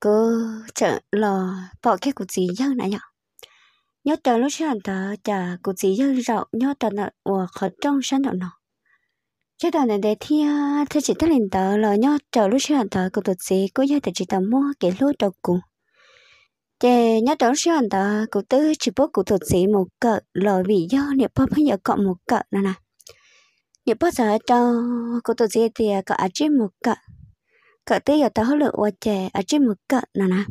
cứ chợ lò bỏ cái cụ gì dơ này nhở nhớ chờ lúc sáng tờ chờ cụ gì dơ rậu nhớ chờ nợ của khó trong sáng đó nọ chứ đầu này để thi thì chỉ tới lên tờ là nhớ chờ lúc sáng tờ cụ tụt gì cứ dơ thì chỉ tờ mua cái lúa đầu cụ chè nhớ chờ sáng tờ cụ tư chỉ bố cụ tụt gì một cỡ lò vì do nếu bố bây giờ còn một cỡ nữa nè nếu bố giờ cho cụ tụt gì thì có ở trên một cỡ cỡ tí giờ tao lựa ô chè ở trên một cỡ nè nè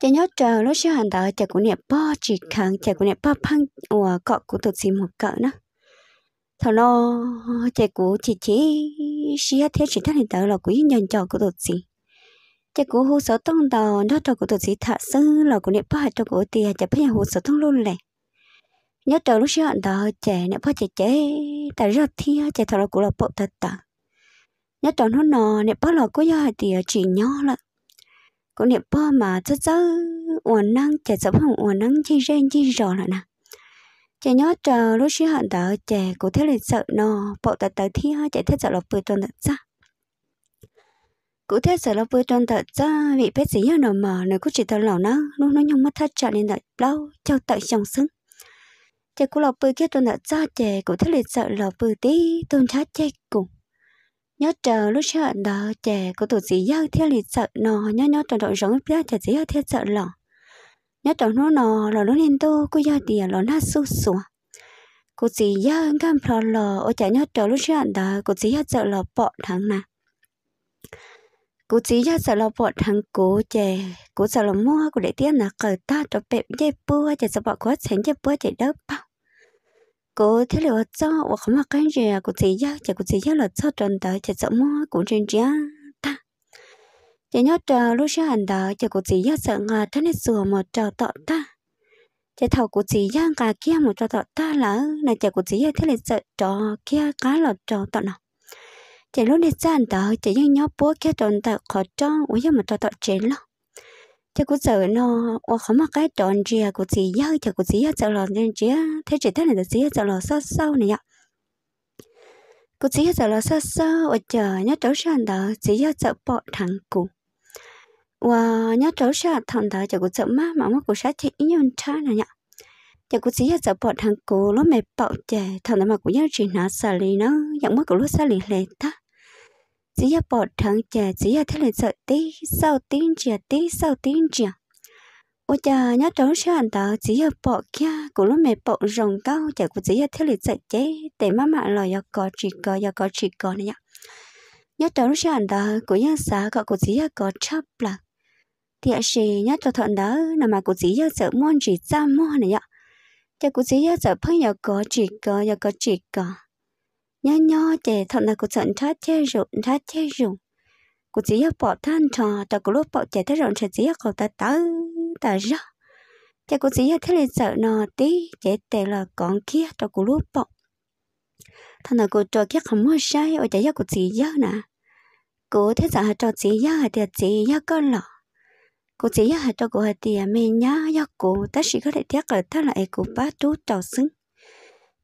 chè nhớ chờ lúc xưa hàng đó chè của nẹp bo chỉ kháng chè của nẹp bo phăng ủa cọ của tụt xì một cỡ nữa thằng nó chè của chỉ chỉ xí hết thế chỉ thắt hình tớ là quý nhân trò của tụt xì chè của hồ sơ tông đò nó trò của tụt xì thả sư là của nẹp bo hạt trò của tiền chè bây giờ hồ sơ tông luôn lẹ nhớ chờ lúc xưa hàng đó chè nẹp bo chè chè tại rất thiên chè thằng nó cũng là bộ thật tạng nhớ tròn hôn nò niệm bó lọ có do thì chỉ nhỏ lợ có niệm bó mà rất rất uẩn năng chả sắp hỏng uẩn năng chi ren chi rõ lợ nè trẻ nhớ chờ lúc xí hận tớ trẻ có thế lịch sợ nò bộ tật tớ thi ha chả thế sợ lọ bự tròn tớ ra cụ thế sợ lọ bự tròn tớ ra vị bết gì nhau nò mà nó cũng chỉ tớ lỏng nó lúc nó nhung mắt thắt chặt lên đợi lâu trao tại trong sưng chả cũng lọ bự kia tròn tớ ra trẻ cũng thế lịch sợ lọ bự tí tôn chát chè cùng nhớ chờ lúc sợ đó trẻ có tổ gì giao theo lịch sợ nó nhớ nhớ trong đội giống ra trẻ gì giao theo sợ lọ nhớ trong nó nó là nó nên tu cô giao tiền nó nát su sủa cô gì giao cam phò lọ ở trẻ nhớ chờ lúc sợ đó cô gì giao sợ lọ bỏ thằng nè cô chỉ ra sợ lọ bỏ thằng cô trẻ cô sợ lọ mua cô để tiền là cờ ta cho bẹp dây búa trẻ sợ bỏ quá sánh dây búa trẻ đớp bao cô thế là cho hoặc không mà cái gì cô chỉ ra chỉ cô chỉ ra là cho trần tới chỉ sợ mua cũng trên giá ta chỉ nhớ chờ lúc sáng hành đó chỉ cô chỉ ra sợ ngà thế này sửa một trò tọt ta chỉ thầu cô chỉ ra cả kia một trò tọt ta là là chỉ cô chỉ ra thế là sợ trò kia cái là trò tọt nào chỉ lúc này sáng đó chỉ nhớ nhớ bố kia trần tới khó trông uống một trò tọt trên lắm thế cũng sợ nó và không mặc cái tròn chia của chị nhớ thì của chị sợ lò nên chị thế chị thế này là chị sợ lò sâu sâu này nhở của chị sợ lò sâu sâu và chờ nhớ trấu sàn đó chị sợ bỏ thằng cụ và nhớ trấu sàn thằng đó cho của sợ má mà mất của sát chị nhân cha này nhở cho của chị sợ bỏ thằng cụ lúc mẹ bỏ chè thằng đó mà của nhớ chị nó sợ lì nó nhận mất của lúc sợ lì lệ ta bỏ thằng sau sau 只要保成者，只要他能走的，受盯着的，受盯着。我 chờ nhớ trốn sân đó chỉ ở bỏ kia của lúc mẹ bỏ rồng cao chả của chỉ ở thế lịch dạy chế để má mẹ lo cho có chỉ có cho có chỉ có này nhá nhớ trốn sân đó của nhà xã gọi của chỉ ở có chấp là thì à sĩ nhớ trốn thuận đó là mà của chỉ ở sợ môn chỉ ra môn này nhá chả của chỉ ở sợ phải yo có chỉ có yo có chỉ có nhỏ nhỏ trẻ thằng nào cũng chọn thắt chế rủ thắt chế rủ cô chỉ yêu bỏ than trò tao cô lúc bỏ trẻ chạy thế rồi chỉ yêu cậu ta tới ta ra chạy cô chỉ yêu thế là sợ nó tí chạy tệ là con kia tao cô lúc bỏ thằng nào cô trò kia không mua sai ôi chạy yêu cô chỉ yêu nè cô thế giờ trò chỉ là thì chỉ yêu con lọ cô chỉ cho cô của thì mình nhá yêu cô ta chỉ có thể tiếc ở ta lại cô bá chú trò xứng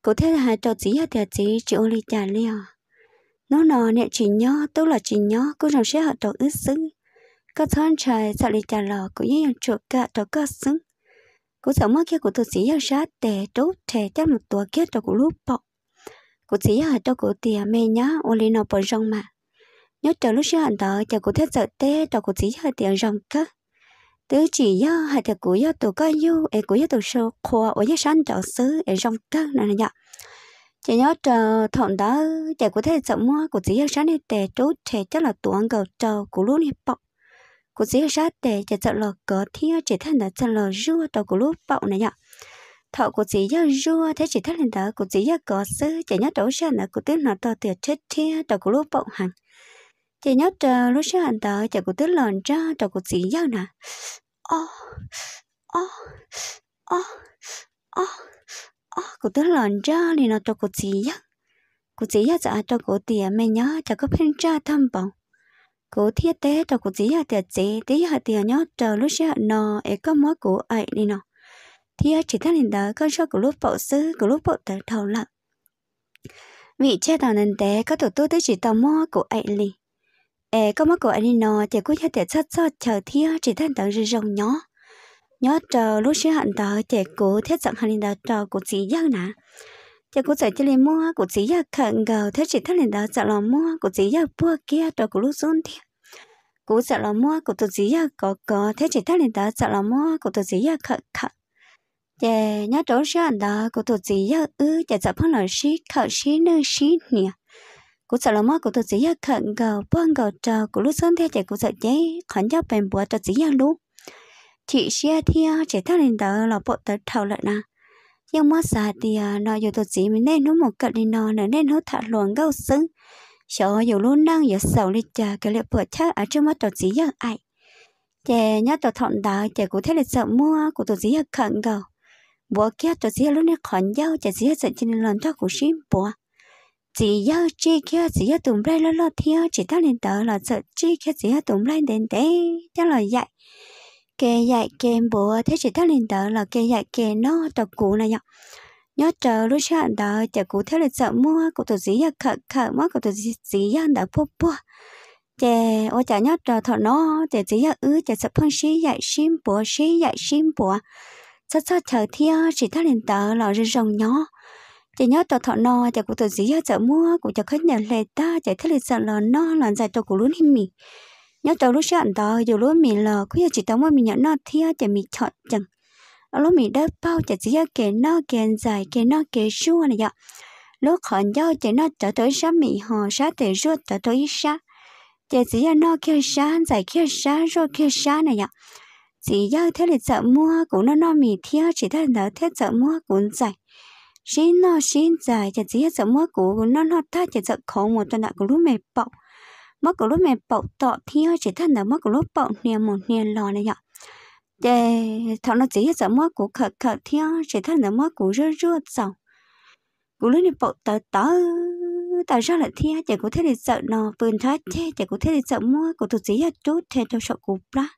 có thể là trò chỉ hay trò chỉ chỉ ô li trả liền nó nọ nè chỉ nhó tôi là chỉ nhó cô rằng sẽ hợp đầu ước xứng có thân trời sợ li trả lò cũng như những chuột cả trò cơ xứng cô sợ mất kia của tôi chỉ là sát tệ trốt thể chắc một tuổi kia trò của lúc bọc cô chỉ là trò của tia mẹ nhá ô li nọ bận rong mà nhớ trời lúc sẽ hẳn đó chờ cô thấy sợ tê trò của chỉ là tiền rong cơ tứ chỉ yo hay thật của yo tụ coi yêu ấy của yo tụ sâu khoa ở yo sáng trọng xứ ấy rong cơ này nè nhở chỉ nhớ chờ thọn đó chạy của thế chậm mua của chỉ yo sáng này để trú trẻ chắc là tuồng cầu trâu của luôn này bọc của chỉ yo sáng để chạy chậm lò cỡ thiên chỉ thân là chậm lò rua trâu của lúc bọc này nhở thọ của chị ra rua thế chị thắt là đó của chị ra có sư chị nhớ đổ ra là của tiếng nó to tiệt chết thia đầu của lúc bọc hàng chị nhớ chờ lúc sáng hẳn đó chị của tiếng lòn ra đầu của chị giao nè o o o o o cô tức là ra thì nó cho cô chỉ á cô chỉ á giờ cho cô tiền mẹ nhá cho cô phen cha thăm bóng cô thiết tế cho cô chỉ á tiền chỉ tí hạt tiền nhá chờ lúc sẽ nó ấy có mỗi cô ấy đi nó thì chỉ thằng linh đó con cho cô lúc bộ sư cô lúc bộ tới thầu lận vị cha tàu nên tế có tổ tôi tới chỉ tàu mua của ấy liền ê có mắt của anh nó thì cũng thể sắp cho chờ thiếu chỉ thân tận rì rồng nhỏ nhỏ chờ lúc sẽ hẳn tờ thì cố thế giận hẳn đào chờ của chị giang nà thì cố giải cho lên mua của chị giang khẩn cầu thế chỉ thân lên đào giận lòng mua của chị giang bua kia trò của lúc xuống thì cố giận lòng mua của tôi chị giang có có thế chỉ thân lên đào giận lòng mua của tôi chị giang khẩn khẩn thì nhớ chỗ sẽ hẳn đào của tôi chị giang ư chỉ sợ phong lời sĩ khẩn sĩ nơi sĩ nhỉ cú sợ lắm cú tôi chỉ khẩn gạo bông gạo chờ cú lúc sơn theo chạy cú sợ chế khẩn cho bền bùa cho chỉ lúc chị xia theo chỉ thằng lên đó là bộ tới thầu lại nè nhưng mà xa thì à, nó dù tôi chỉ mình nên nó một cận đi nó nữa nên nó thả luồng gạo sưng sợ dù luôn năng giờ sầu đi chờ cái liệu bữa chắc ở trước mắt tôi chỉ ăn ai chè nhớ tôi thọn đó chè cú thấy là sợ mua cú tôi chỉ khẩn gạo bùa kia tôi chỉ lúc này khẩn dâu chè chỉ sợ trên lần thoát của sim bùa chỉ yêu chỉ kia chỉ yêu tụm lên lo lo thiếu chỉ tao lên tờ là sợ chỉ kia chỉ yêu tụm lên đến thế cho là dạy kề dạy kề bùa thế chỉ tao lên tờ là kề dạy kề nó tập cũ này nhở nhớ chờ lúc chọn đó chờ cũ thế là sợ mua cậu tụi gì khờ khờ mất cậu tụi gì ăn đã bùa bùa chè ô chả nhớ chờ thọ nó chè chỉ yêu ứ chè sợ phong sĩ dạy sim bùa sĩ dạy sim bùa sao sao chờ thiếu chỉ tao lên tờ là rừng rồng nhỏ chỉ nhớ tao thọ no chả cụ tao gì hết chợ mua cũng chả khách nhà lệ ta chả thấy lịch sợ là no lò dài cho cụ luôn hình mì nhớ tao lúc sáng tao dù lúc mì lò giờ chỉ tao mua mì nhỏ no thia chả mì chọn chẳng lúc mì đất bao chả gì hết kẻ no kẻ dài kẻ no kẻ xua này vậy lúc khỏi nhau chả no chả tới sáng mì hò sáng tới ruột chả tới sáng chả gì hết no kia sáng dài kia sáng ruột kia sáng này vậy chỉ giao thế lịch sợ mua cũng nó no mì thia chỉ thấy nó thế sợ mua cũng dài xin nó xin dài chả chỉ hết sợ mất của nó nó tha chả sợ khó một tuần nào có lúc mệt bọc mất có lúc mệt bọc tọ thì hơi chỉ thân là mất có lúc bọc nè một nè lò này nhở để thằng nó chỉ hết sợ mất của khờ khờ thì chỉ thân là mất của rơ rơ dòng của lúc này bọc tớ tớ tớ ra là thì chả có thể để sợ nó vườn thoát thế chả có thể để sợ mua của tụi gì hết chút thế cho sợ cục ra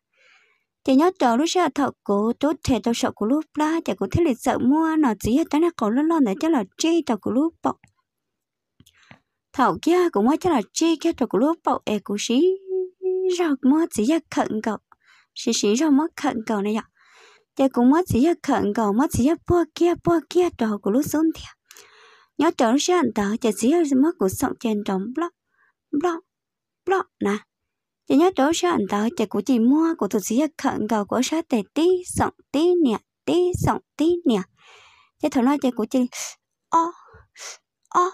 chỉ nhớ trò lúc xưa thọ cố tốt thể tao sợ cổ lúc la chỉ cổ thiết lịch sợ mua nó chỉ hết tao nó cổ lo lo này chắc là chi tao cổ lúc bọc thọ kia cũng mua chắc là chi kia tao cổ lúc bọc e cổ xí rồi mua chỉ là khẩn cầu xí xí rồi mất khẩn cầu này vậy chỉ cũng mua chỉ là khẩn cầu mua chỉ là bua kia bua kia tao cổ lúc xuống thiệt nhớ trò lúc xưa anh tao chỉ là mua cổ sống trên trống blog blog blog nè chị nhớ đó sẽ anh ta chị của chị mua của tụi sĩ khẩn cầu của sát tệ tí sọng tí nè tí sọng tí nè chị thử nói chị của chị o o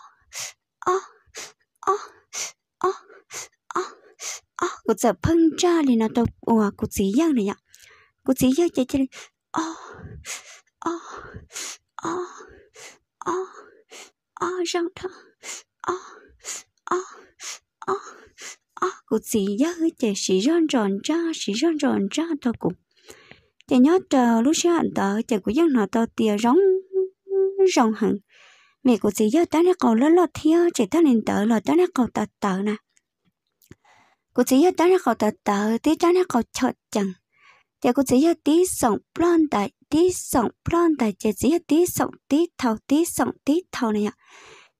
o o o o o của giờ phân ra thì nó đâu ủa của sĩ dân này ạ của sĩ dân chị chị o o o o o răng thơ o cô chỉ nhớ chị chỉ rón ròn ra chỉ rón ròn ra thôi cũng chị nhớ chờ lúc sáng anh tớ chị của dân nọ tớ tia rong rong hẳn mẹ của chị nhớ tớ nè cầu lớn lọt thia chị tớ nên tớ lọt tớ nè cầu tớ tớ nè cô chỉ nhớ tớ nè cầu tớ tớ tí tớ nè cầu chợt chẳng chị cô chỉ nhớ tí sòng plon tại tí sòng plon tại chị chỉ nhớ tí sòng tí thâu tí sòng tí thâu này ạ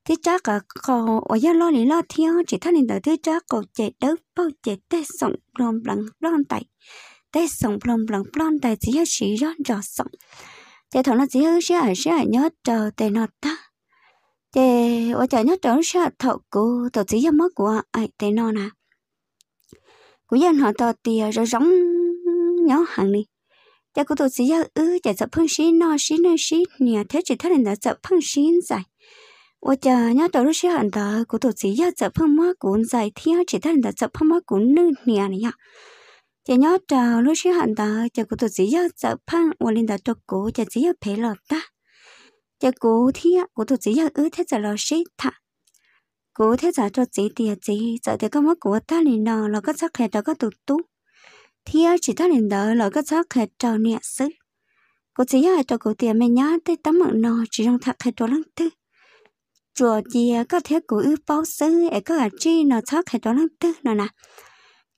thế cha cả khó ở giờ lo này lo thiếu chỉ thằng này đợi thế cha cổ chạy đỡ bao chạy tê sống plom plom plom tay tê sống plom plom plom tay chỉ hơi chỉ rõ rõ sống thế thằng nó chỉ hết sẽ ở sẽ nhớ chờ tê nó ta thế ở chạy nhớ chờ sẽ thọ cô thọ chỉ hết mất của ai tê nó nè của dân họ thọ tiền rồi giống nhớ hàng đi cha cô thọ chỉ hết ư chả sợ phun xí nó xí nơi xí nhà thế chỉ thằng này đã sợ phun xí dài 我家那到了是很大，骨头只要在泡沫滚在天，其他人在泡沫滚那年了呀。chỉ nhớ trào lúc xíu hẳn đó chả cụ tôi chỉ nhớ sợ phan và linh đã cho cụ chỉ nhớ phải lọt ta chả cụ thì cụ tôi chỉ nhớ ứ thế giờ lo xí thả cụ thế giờ cho chỉ tiền chỉ giờ thì có mất của ta liền đó là có sắc hẹt đó có tụt tú chỉ ta liền đó là có sắc hẹt trào nhẹ sức cụ chỉ nhớ cho cụ tiền mình nhớ tới tấm mực nọ chỉ trong thạc hẹt đó lăng tư chùa thì có thể cụ báo sư ở có ở chi nó thoát hay đó lắm tư nó nè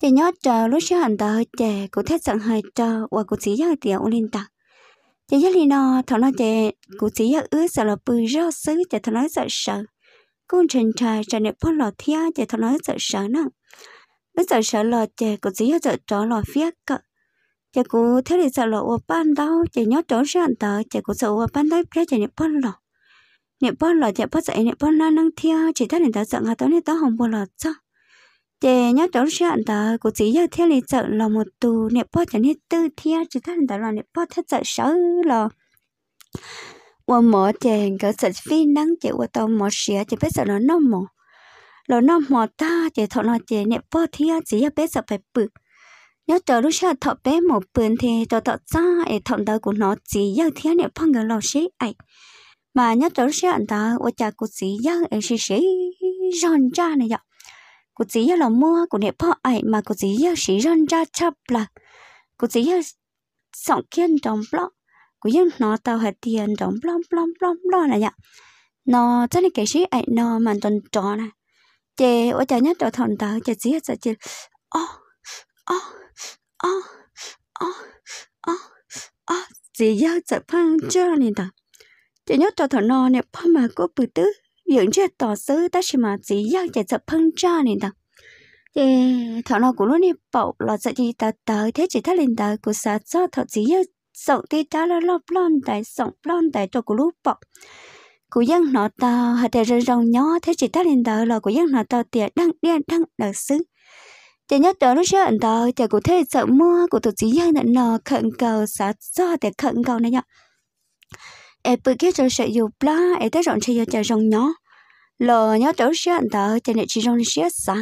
thì nhớ chờ lúc xưa anh ta chè cụ thế sẵn hơi chờ và cụ chỉ giờ tiểu linh ta thì giờ linh nó thằng nó chè cụ chỉ giờ ứ sợ là bự rau sư chè thằng nói sợ sợ cũng trình trà trà nếp phong lò thia chè thằng nói sợ sợ nè bây giờ sợ lò chè cụ chỉ giờ sợ trò lò phía cỡ chè cụ thế thì sợ lò ô ban đâu chè nhớ trốn ra anh ta chè cụ sợ ô ban đấy ra chè nếp phong lò nè bao là chạy bắt dậy nè bao la năng theo chỉ ta nên ta giận hà tao nè tao hồng bao lọt cho để nhớ đó sẽ anh ta cố chỉ giờ theo lý giận là một tù nè bao chạy nè tư theo chỉ ta nên ta là nè bao thất giận sáu lọ và mở chèn cái giận phi năng chỉ và tàu mở sẹo chỉ biết sợ nó nông mỏ lọ nông mỏ ta chỉ thọ nó chỉ nè bao theo chỉ giờ biết sợ phải bự nhớ chờ lúc sau thọ bé một bữa thì tao tao cha ấy thọ đời của nó chỉ giờ theo nè bao người lọ sĩ ấy mà nhất trốn sẽ anh ta ô cha cụ sĩ giang ấy xí xí ròn cha này vậy cụ sĩ là mua cụ nẹp bỏ ấy mà cụ sĩ xí ròn cha chấp là cụ sĩ sọng kiên trong blog cụ dân nó tao hạt tiền trong blog blog blog blog này vậy nó chắc là cái gì ấy nó mà tuần trò này chị ô cha nhất trốn thằng ta chị sĩ sẽ chị ô ô ô ô ô ô chị giao sẽ phang chơi này ta chỉ nhớ cho thằng nó nè pa mà có bự tứ những chết tỏ sứ ta chỉ mà chỉ giang chạy chập phân cha nè ta chỉ thằng nó cũng luôn nè bảo là sẽ đi ta tới thế chỉ thắt lên ta của sát cho thằng chỉ giang sống thì ta là lo lon tại sống lon tại cho của lúc bảo của dân nó ta hay để rơi rồng nhỏ thế chỉ thắt lên ta là của dân nó ta tiệt đang đen đang đặc sứ chỉ nhớ đó lúc xưa anh ta chỉ có thể sợ mua của thằng chỉ giang nó khẩn cầu sát cho để khẩn cầu này nhở ai bự kia cho sợ dù bla ai tới rộng chơi cho rộng nhỏ lò nhỏ tổ xe anh ta cho nên chỉ rộng xe xa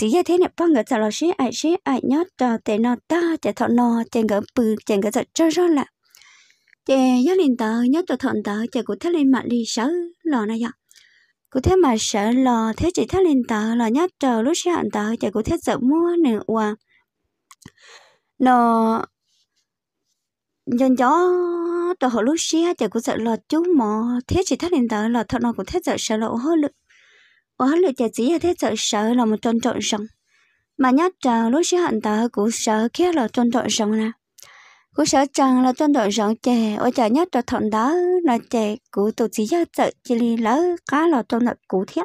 chỉ như thế này bao người trả lời xe ai xe ai nhớ cho tệ nó ta chạy thọ nó chạy ngỡ bự chạy ngỡ giật cho rõ là chạy nhớ lên tờ nhớ tổ thọ tờ chạy cụ thế lên mặt đi sợ lò này ạ cụ thế mà sợ lò thế chỉ thế lên tờ lò nhớ chờ lúc xe anh ta chạy cụ thế sợ mua nè qua nó nhân gió nó tờ họ lúc xia thì cũng sợ lo chú mò thế chỉ thắt lên tờ là thợ nào cũng thế sợ sợ lộ hết lực ở hết lực chả chỉ là thế sợ sợ là một tròn trọn rồng mà nhát trần lúc xia hận tờ cũng sợ kia là tròn trọn rồng nè cũng sợ trần là tròn trọn rồng chè ở chả nhát tròn thằng đó là chè cũng tụ chỉ ra sợ chỉ li lỡ cá là tròn nợ cũ thiết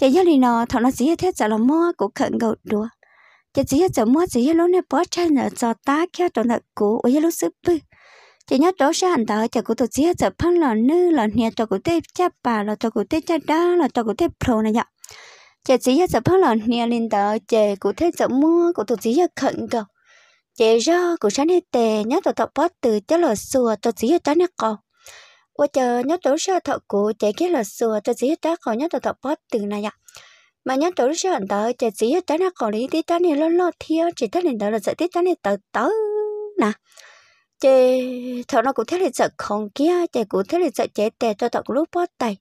chè gia li nó thằng nó chỉ là thế sợ là mua cũng khẩn gầu đùa chè chỉ là sợ mua chỉ là lúc này bỏ chân là cho ta kia tròn nợ cũ ở lúc sức bự chỉ nhớ đó sẽ hành tạo cho cụ tổ chức cho phân lò nữ lò nhà cho cụ tế chấp bà là cho cụ tế chấp đá là cho cụ tế pro này nhở chỉ chỉ cho phân lò nhà lên đó chỉ cụ tế cho mua cụ tổ chức khẩn cầu chỉ ra cụ sáng hết tề nhớ tổ tập bớt từ cho là sửa tổ chức cho trái nước cầu và chờ nhớ tổ sẽ thọ cụ chỉ cái là sửa tổ chức cho khỏi nhớ tổ tập bớt từ này nhở mà nhớ tổ sẽ hành tạo chỉ chỉ cho trái nước cầu lý tí trái này lo lo thiếu chỉ tới lên đó là sẽ tí trái này tới tới nè chế thọ nó cũng thế là sợ không kia chế cũng thế là sợ chế tè cho cũng lúc bó tay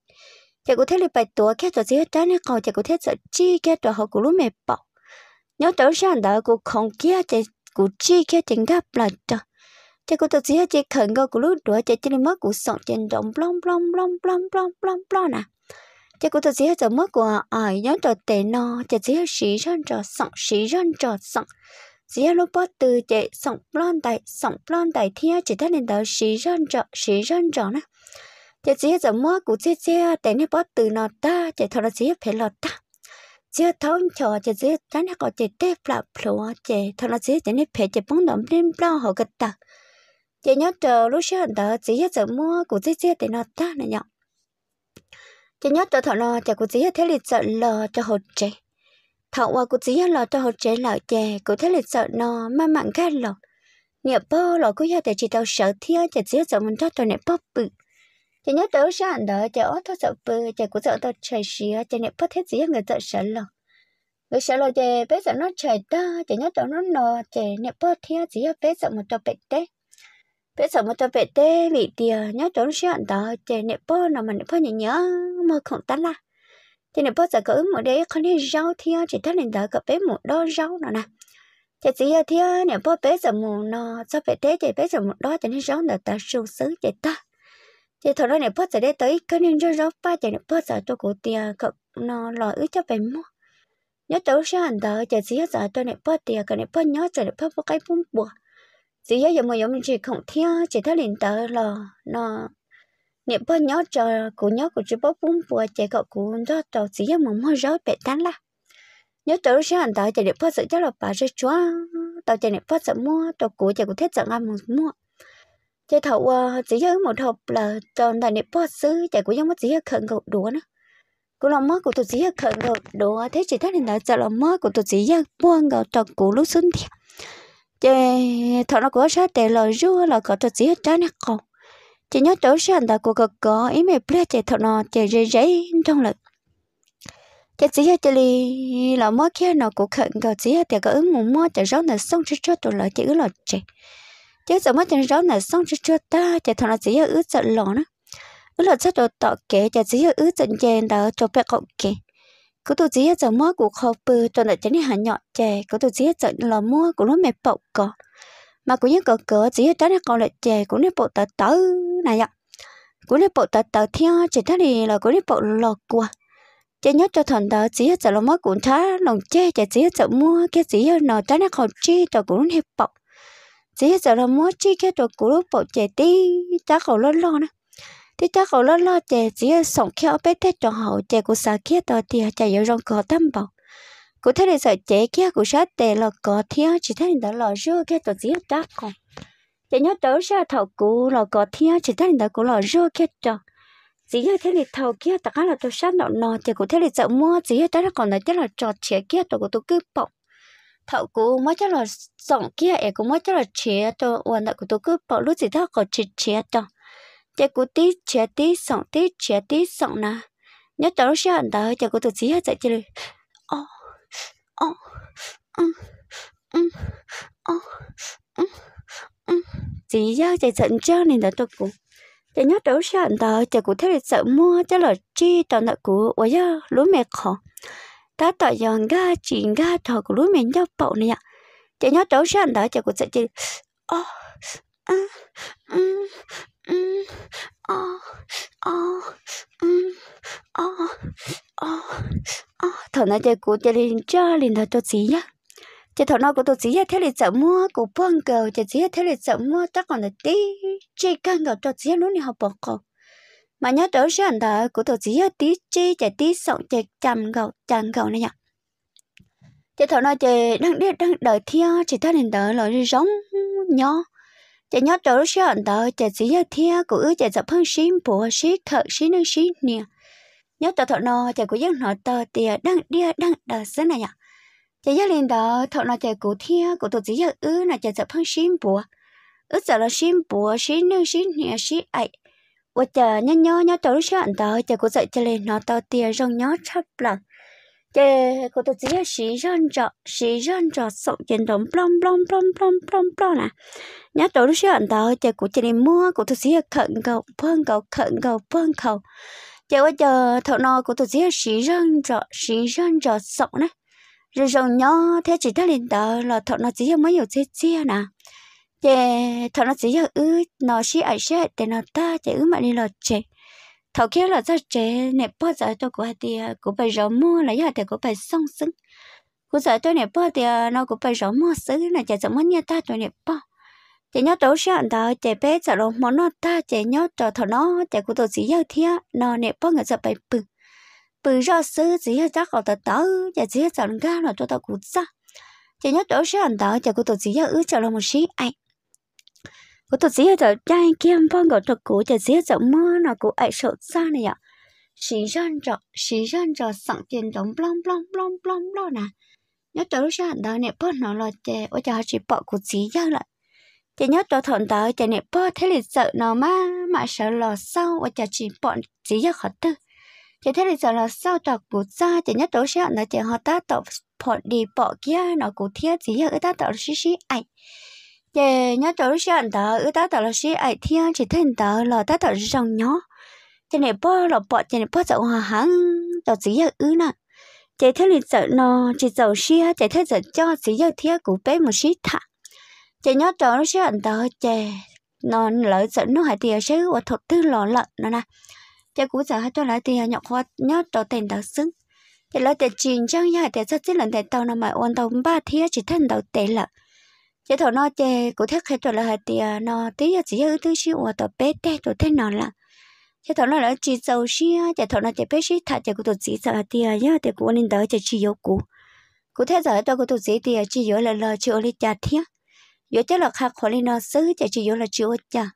chế cũng thế là bài tua kia cho dưới trái này còn chế cũng thế sợ chi kia cho họ cũng lúc mệt bỏ nhớ tới sáng đó cũng không kia chế cũng chi kia chính đáp lại cho chế cũng tôi dưới chế khẩn cơ cũng lúc đuổi chế trên mất cũng sọn trên động blong blong blong blong blong blong blong nè à. chế cũng tôi dưới giờ mất của ai nhớ tới tè nó chế dưới xí răn trò sọn xí răn trò sọn 只要萝卜 từ chế sống lon tại sống lon tại thiên chỉ thấy nên đó sĩ dân trọng sĩ dân trọng nè chỉ chỉ giờ mua cũng chỉ chỉ tại nên bó từ nó ta chỉ thôi là chỉ ta chỉ thấu cho chỉ chỉ cái này có chỉ đẹp là phù chỉ thôi là chỉ chỉ nên phải chỉ bóng đậm nên bao họ gật ta chỉ nhớ chờ lúc sau đó chỉ giờ mua cũng chỉ chỉ tại nó ta này nhở chỉ nhớ chờ thọ nó chỉ cũng chỉ thế lịch sợ lờ cho họ chơi thằng qua cũng chỉ là cho họ trẻ lão trẻ cũng thấy lịch sợ nó mà mặn gắt lọ nè bơ lọ cũng giờ để chỉ tao sợ thiê chỉ chỉ sợ mình thoát cho nẹp bơ bự chỉ nhớ tới sản đó chỉ ót thôi sợ bự chỉ cũng sợ tao chạy xía chỉ nẹp bơ thế chỉ người sợ sợ lọ người sợ lọ chỉ bé sợ nó chạy ta chỉ nhớ tới nó nọ chỉ nẹp bơ thiê chỉ bé sợ một tao bệnh té bé sợ một tao bệnh té bị tiền nhớ tới sản đó chỉ nẹp bơ nào mà nẹp bơ nhớ nhớ mà không ta là thì nếu bao giờ có một đấy không đi rau thì chỉ thắt lên đó có bé một đo rau nào nè chỉ chỉ ờ, thì nếu bao bé giờ một nó cho bé thế chỉ bé giờ một đo chỉ nên rau là ta sưu xứ chỉ ta chỉ thôi đó nếu bao giờ đấy tới con nên rau rau ba chỉ nếu bao giờ tôi cũng tiền cậu nó lo ứ cho phải mua nhớ tới sao anh đó chỉ chỉ ờ, giờ tôi nếu bao tiền còn nếu bao nhớ giờ nếu bao cái bún bùa chỉ giờ giờ mà giờ mình chỉ không theo chỉ thắt lên đó là nó nè bơ nhớ cho cụ nhớ cụ chỉ bơ bún bùa chạy cậu cụ đó tàu chỉ nhớ một mơ rớt bẹt tán là nhớ tớ sẽ hẳn tàu chạy nè bơ sợ chắc là bà sẽ chúa tàu chạy nè bơ sợ mua tàu cụ chạy cụ thiết sợ ăn một mua chạy thầu ờ, chỉ nhớ một hộp là tàu đại nè bơ sư chạy cụ nhớ một chỉ nhớ khẩn cậu đùa nữa cụ làm mơ của tụt chỉ nhớ khẩn cậu đùa thế chỉ thấy là sợ làm mơ của tụt chỉ nhớ buông cậu tàu cụ lúc xuân thì, chị thọ nó có sát để lời rưa là có tụt chỉ nhớ trái nè cậu chỉ nhớ tổ sản đã của cực có ý mẹ ple chạy thọ nó chạy rây rây trong lực chạy chỉ chạy đi là mua kia nó của khẩn cầu chỉ chạy có ứng ngủ mua chạy rau này xong chưa cho tụi lợi chạy ứ lọt chạy chứ sợ mua chạy rau này xong chưa cho ta chạy thọ nó chỉ ứ sợ lọ nó ứ lọt sợ rồi tọ kế chạy chỉ ứ sợ chèn đã cho ple cậu kể cứ tụi chỉ sợ mua của khâu bự cho nó chạy đi hàng nhọn chạy cứ tụi chỉ sợ là mua của nó mẹ bọc cọ mà cũng như cờ cờ, chỉ đó là còn lại chè cũng như bộ tờ tờ này ạ cũng như bộ tờ tờ theo chỉ đó thì là cũng như bộ lò cua chỉ nhớ cho thằng tờ chỉ cho là mất cũng thá lòng chè chỉ chỉ cho mua cái chỉ nó đó nó còn chi cho cũng như bộ chỉ cho nó mua chi cái cho cũng bộ chè tí chắc không lo lo nữa thì chắc không lo lo chè chỉ sống khéo bé thế cho họ chè của xã kia tờ thì chè yêu rong cỏ tâm bảo cụ thể là chế kia cụ sát tệ là có thiên chỉ thấy đó là rưa kia tổ chức chắc không chế nhớ tới ra thầu cụ là có thiên chỉ thấy đó cụ là rưa kia cho chỉ như thế thì thầu kia tất cả là tổ sát nọ nọ thì cụ thể là sợ mua chỉ như thế là còn nói chắc là trò chế kia tổ của tôi cứ bỏ thầu cụ mới chắc là giọng kia em cũng mới chắc là chế cho hoàn lại của tôi cứ bỏ lúc gì đó còn chế chế cho chế cụ tí chế tí sọng tí chế tí sọng nà nhớ tới ra đó thì cụ tôi chỉ hết dạy chơi 哦，嗯，嗯，哦，嗯，嗯，chị giao chạy sẵn cho nên đã tôi cũng để nhớ đấu sẵn đó chạy cũng thấy sợ mua cho là chi tao nợ của ôi giờ lúa mẹ khó ta tỏ dọn ga chỉ ga thọ của lúa mẹ nhau bậu này ạ chạy nhớ đấu sẵn đó chạy cũng sợ chị oh, um, um, 嗯，啊啊，嗯，啊啊啊，thằng nó chơi cú chơi lên cho lên thằng tôi gì nhá chơi thằng nó của tôi gì thế là chậm mua của băng cầu chơi gì thế là chậm mua chắc còn là tí chơi căng cầu tôi gì luôn đi học bỏ cầu mà nhớ tới sẽ anh ta của tôi chỉ tí chi chạy tí sọn chạy chầm gầu chầm gầu này nhở chạy thọ nói chạy đang đi đang đợi theo chỉ ta nên đợi rồi giống nhau chị nhớ chỗ sẽ ẩn tờ chị chỉ nhớ thia của ư chị dập hơn xin bùa xin thợ xin nương xin nè nhớ tờ thợ nọ chị của dân nọ tờ tiền đang đi đang đờ sớ này ạ chị nhớ lên đó thợ nọ chị của thia của tụi chỉ nhớ ư là chị dập hơn xin bùa ư giờ là xin bùa xin nương xin nè xin ấy và chờ nhớ nhớ nhớ chỗ sẽ ẩn tờ chị của dạy chị lên nọ tờ tiền rong nhớ chắc lắm chế cô tôi chỉ là sĩ dân cho sĩ dân trọ sống trên đồng plom plom plom plom plom plom nè nhớ tổ lúc xưa anh ta chế của chị đi mua của tôi chỉ là khẩn cầu phân cầu khẩn cầu phân cầu chế bây giờ thợ nọ của tôi chỉ là sĩ dân cho sĩ dân trọ sống nè rồi rồi nhớ thế chỉ ta lên tờ là thợ nó chỉ là mới hiểu chia chia nè chế thợ nó chỉ là ư nó chỉ ai sẽ để nó ta chế ư mà đi lọt chế thầu kia là cho trẻ nè bao giờ tôi của thì à, cũng phải rõ mua là giờ thì cũng phải song sưng cũng giờ tôi nè bao thì à, nó cũng phải rõ mua sứ là chả giống như ta tôi nè bao chị nhớ tối sáng đó chị bé chả đồ món nó ta chị nhớ cho thầu nó chị cũng tôi chỉ giao thì nó nè bao người giờ phải bự bự ra sứ chỉ giao chắc ở tờ tớ chị chỉ giao chẳng ga là tôi tao cũng ra chị nhớ tối sáng đó chị cũng tôi chỉ giao ứ chả đồ một xí ai có thật dễ cho trai kiêm phong có thật cố cho dễ cho mơ nó cố ai sợ xa này ạ xí răn cho xí răn cho sẵn tiền đóng blong blong blong blong blong nè nhớ tới lúc sáng đó nè bớt nó lo chè ở cho chỉ bỏ cố dí ra lại chè nhớ tới thằng đó chè nè thế lịch sợ nó mà mà sợ lo sau ở cho chỉ bỏ dí ra khỏi tư chè thế lịch sợ lo sau cho cố ra chè nhớ tới sáng đó chè họ ta tập bỏ đi bỏ kia nó cố thiết dí ra ta tạo xí xí ảnh chị nhớ chỗ lúc anh ta ư ta tớ là sĩ ai thiên chỉ thân ta là ta tớ rong nhỏ chị này bơ là bọ chị này bơ dậu hòa hãng tớ chỉ giờ ư nè chị thấy lịch sợ nó chỉ dậu sĩ chị thấy giờ cho chỉ giờ thiên của bé một sĩ thả chị nhớ chỗ lúc anh ta chị nó lỡ sợ nó hại tiền sẽ và thuật tư lò lợn nó nè chị cũng sợ cho lại tiền nhọc hoa nhớ chỗ tiền tớ xứng chị lỡ tiền chín trang nhà tiền rất rất lần tiền tàu nó mà ôn tàu ba thiên chỉ thân tàu tệ lợn chế thầu nó chế cụ thiết khi trở lại thì à, nó tí là chỉ là thứ gì và tập bé té rồi thế nó là chế thầu nó là chỉ giàu xí chế thầu nó chế bé xí thật, chế cụ tổ chỉ sợ thì à, nhớ thì cụ nên đỡ chế chỉ yếu cụ cụ thế giờ tôi cụ tổ chỉ thì à, chỉ yếu là lo chịu đi chặt thiết yếu chắc là khác khỏi nó xứ chế chỉ yếu là chịu chặt